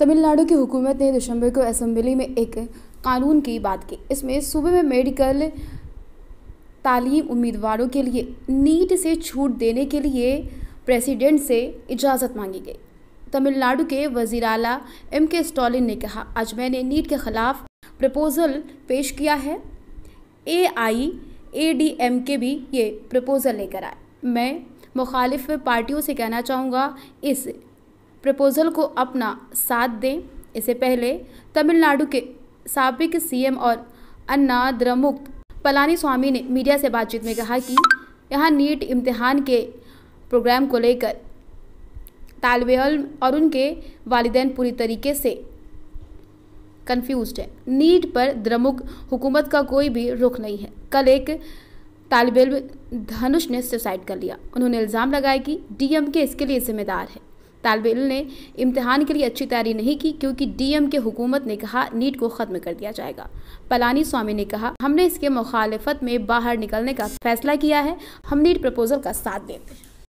तमिलनाडु की हुकूमत ने दिसंबर को असम्बली में एक कानून की बात की इसमें सूबे में मेडिकल तालीम उम्मीदवारों के लिए नीट से छूट देने के लिए प्रेसिडेंट से इजाज़त मांगी गई तमिलनाडु के वजीर अला एम के स्टालिन ने कहा आज मैंने नीट के खिलाफ प्रपोज़ल पेश किया है ए आई ए डी एम के भी ये प्रपोज़ल लेकर आए मैं मुखालिफ पार्टियों से कहना चाहूँगा इस प्रपोजल को अपना साथ दें इससे पहले तमिलनाडु के सबक सीएम और अन्ना द्रमुक पलानी स्वामी ने मीडिया से बातचीत में कहा कि यहाँ नीट इम्तिहान के प्रोग्राम को लेकर तालब और उनके वालदेन पूरी तरीके से कन्फ्यूज है नीट पर द्रमुक हुकूमत का कोई भी रुख नहीं है कल एक तालब धनुष ने सुसाइड कर लिया उन्होंने इल्ज़ाम लगाया कि डीएमके इसके लिए जिम्मेदार है तालब इल ने इम्तहान के लिए अच्छी तैयारी नहीं की क्योंकि डीएम के हुकूमत ने कहा नीट को ख़त्म कर दिया जाएगा पलानी स्वामी ने कहा हमने इसके मुखालफत में बाहर निकलने का फैसला किया है हम नीट प्रपोजल का साथ देते हैं